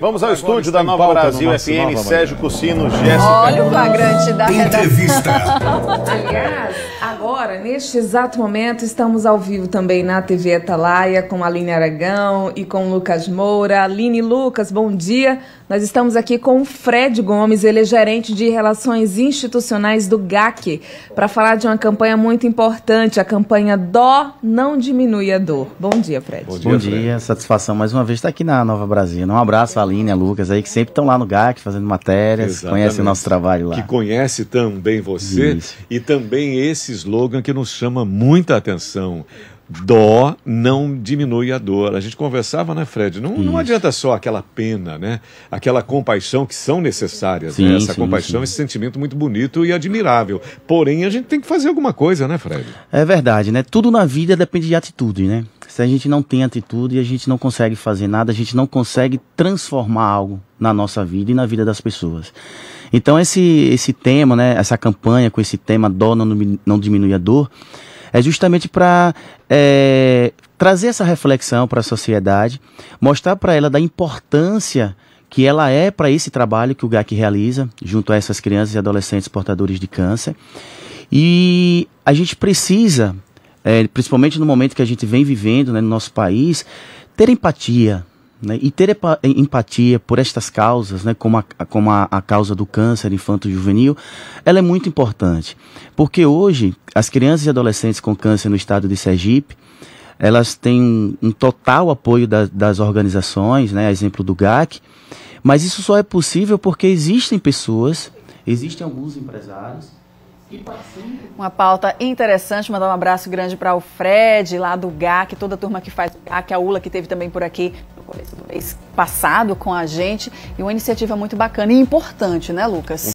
Vamos ao estúdio da Nova Brasil no FM, Nova Sérgio Cucino, Jéssica. Olha o flagrante da entrevista. Aliás, agora, neste exato momento, estamos ao vivo também na TV Atalaia com a Aline Aragão e com Lucas Moura. Aline Lucas, bom dia. Nós estamos aqui com o Fred Gomes, ele é gerente de relações institucionais do GAC, para falar de uma campanha muito importante, a campanha Dó não diminui a dor. Bom dia, Fred. Bom dia, bom dia. Fred. satisfação mais uma vez estar aqui na Nova Brasil. Um abraço, Aline, a Lucas aí, que sempre estão lá no GAC fazendo matérias, Exatamente. conhecem o nosso trabalho lá. Que conhece também você Isso. e também esse slogan que nos chama muita atenção. Dó não diminui a dor. A gente conversava, né, Fred? Não, não adianta só aquela pena, né? Aquela compaixão que são necessárias, né? sim, né? Essa sim, compaixão, sim. esse sentimento muito bonito e admirável. Porém, a gente tem que fazer alguma coisa, né, Fred? É verdade, né? Tudo na vida depende de atitude, né? Se a gente não tem atitude, e a gente não consegue fazer nada, a gente não consegue transformar algo na nossa vida e na vida das pessoas. Então esse esse tema, né, essa campanha com esse tema dó não, não diminui a dor, é justamente para é, trazer essa reflexão para a sociedade, mostrar para ela da importância que ela é para esse trabalho que o GAC realiza junto a essas crianças e adolescentes portadores de câncer. E a gente precisa é, principalmente no momento que a gente vem vivendo né, no nosso país, ter empatia. Né, e ter empatia por estas causas, né, como, a, como a, a causa do câncer infanto-juvenil, ela é muito importante. Porque hoje, as crianças e adolescentes com câncer no estado de Sergipe, elas têm um, um total apoio da, das organizações, né, a exemplo do GAC, mas isso só é possível porque existem pessoas, existem alguns empresários uma pauta interessante, mandar um abraço grande para o Fred, lá do GAC, toda a turma que faz GAC, a ULA que teve também por aqui no começo do mês passado com a gente. E uma iniciativa muito bacana e importante, né, Lucas?